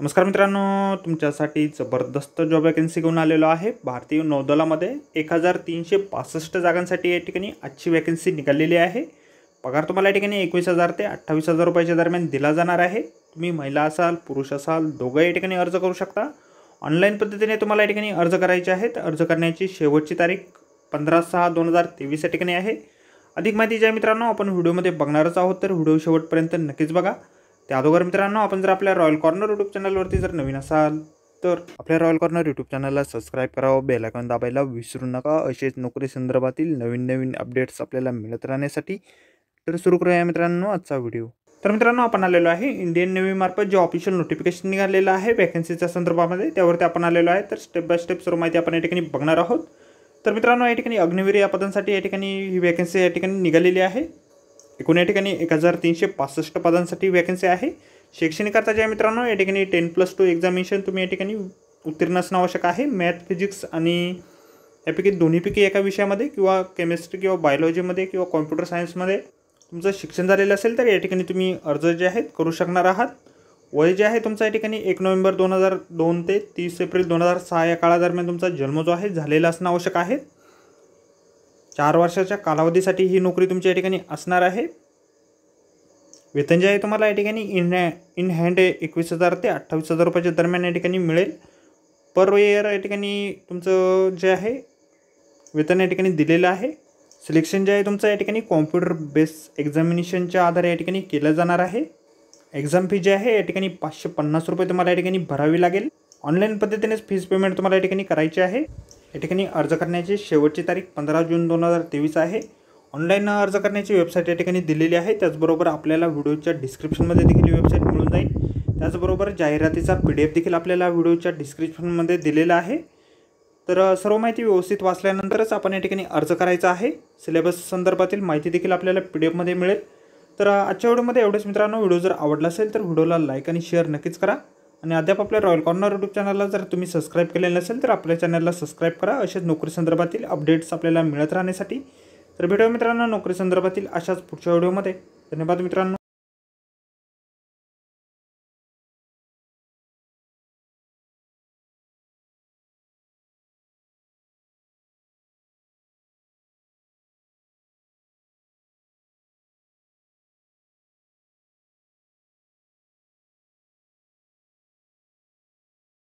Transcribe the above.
नमस्कार मित्रांनो तुमच्यासाठी जबरदस्त जॉब वॅकन्सी घेऊन आलेलो आहे भारतीय नौदलामध्ये एक हजार तीनशे पासष्ट जागांसाठी या ठिकाणी आजची वॅकन्सी निघालेली आहे पगार तुम्हाला या ठिकाणी एकवीस हजार ते अठ्ठावीस हजार रुपयाच्या दरम्यान दिला जाणार आहे तुम्ही महिला असाल पुरुष असाल दोघं या ठिकाणी अर्ज करू शकता ऑनलाईन पद्धतीने तुम्हाला या ठिकाणी अर्ज करायचे आहेत अर्ज करण्याची शेवटची तारीख पंधरा सहा दोन हजार तेवीस या ठिकाणी आहे अधिक माहिती ज्या मित्रांनो आपण व्हिडिओमध्ये बघणारच आहोत तर व्हिडिओ शेवटपर्यंत नक्कीच बघा त्या अगोदर मित्रांनो आपण जर आपल्या रॉयल कॉर्नर युट्यूब चॅनलवरती जर नवीन असाल तर आपल्या रॉयल कॉर्नर युट्यूब चॅनलला सबस्क्राईब करावं आयकॉन दाबायला विसरू नका असेच नोकरी संदर्भातील नवीन नवीन अपडेट्स आपल्याला मिळत राहण्यासाठी तर सुरू करूया मित्रांनो आजचा व्हिडिओ तर मित्रांनो आपण आलेलो आहे इंडियन मार्फत जे ऑफिशियल नोटिफिकेशन निघालेलं आहे वॅकन्सीच्या संदर्भामध्ये त्यावरती आपण आलेलो आहे तर स्टेप बाय स्टेप सर्व माहिती आपण या ठिकाणी बघणार आहोत तर मित्रांनो या ठिकाणी अग्निवीर या पदांसाठी या ठिकाणी ही वॅकन्सी या ठिकाणी निघालेली आहे एकूण या ठिकाणी एक हजार तीनशे पासष्ट पदांसाठी वॅकन्सी आहे शैक्षणिकरता ज्या मित्रांनो या ठिकाणी टेन प्लस टू एक्झामिनेशन तुम्ही या ठिकाणी उत्तीर्ण असणं आवश्यक आहे मॅथ फिजिक्स आणि यापैकी दोन्हीपैकी एका विषयामध्ये किंवा केमिस्ट्री किंवा बायोलॉजीमध्ये किंवा कॉम्प्युटर सायन्समध्ये तुमचं शिक्षण झालेलं असेल तर या ठिकाणी तुम्ही अर्ज जे आहेत करू शकणार आहात वय जे आहे तुमचं या ठिकाणी एक नोव्हेंबर दोन हजार दोन ते तीस एप्रिल दोन हजार सहा या काळादरम्यान तुमचा जन्म जो आहे झालेला असणं आवश्यक आहे चार वर्षाच्या कालावधीसाठी ही नोकरी तुमच्या या ठिकाणी असणार आहे वेतन जे आहे तुम्हाला या ठिकाणी इन हॅ इन हँड एकवीस हजार ते अठ्ठावीस हजार रुपयाच्या दरम्यान या ठिकाणी मिळेल पर इयर या ठिकाणी तुमचं जे आहे वेतन या ठिकाणी दिलेलं आहे सिलेक्शन जे आहे तुमचं या ठिकाणी कॉम्प्युटर बेस एक्झामिनेशनच्या आधारे या ठिकाणी केलं जाणार आहे एक्झाम फी जी आहे या ठिकाणी पाचशे पन्नास रुपये तुम्हाला या ठिकाणी भरावी लागेल ऑनलाईन पद्धतीनेच फीज पेमेंट तुम्हाला या ठिकाणी करायची आहे या ठिकाणी अर्ज करण्याची शेवटची तारीख पंधरा जून दोन हजार तेवीस आहे ऑनलाईन अर्ज करण्याची वेबसाईट या ठिकाणी दिलेली आहे त्याचबरोबर आपल्याला व्हिडिओच्या डिस्क्रिप्शनमध्ये देखील वेबसाईट मिळून जाईल त्याचबरोबर जाहिरातीचा पी डी एफ देखील आपल्याला व्हिडिओच्या डिस्क्रिप्शनमध्ये दिलेला आहे तर सर्व माहिती व्यवस्थित वाचल्यानंतरच आपण या ठिकाणी अर्ज करायचा आहे सिलेबस संदर्भातील माहिती देखील आपल्याला पी डी एफमध्ये मिळेल तर आजच्या व्हिडिओमध्ये एवढेच मित्रांनो व्हिडिओ जर आवडला असेल तर व्हिडिओला लाईक आणि शेअर नक्कीच करा आणि अद्याप आपल्या रॉयल कॉर्नर यूट्यूब चॅनलला जर तुम्ही सबस्क्राईब केले नसेल तर आपल्या चॅनलला सबस्क्राईब करा असेच नोकरी संदर्भातील अपडेट्स आपल्याला मिळत राहण्यासाठी तर भेटूया मित्रांनो नोकरी संदर्भातील अशाच पुढच्या व्हिडिओमध्ये धन्यवाद मित्रांनो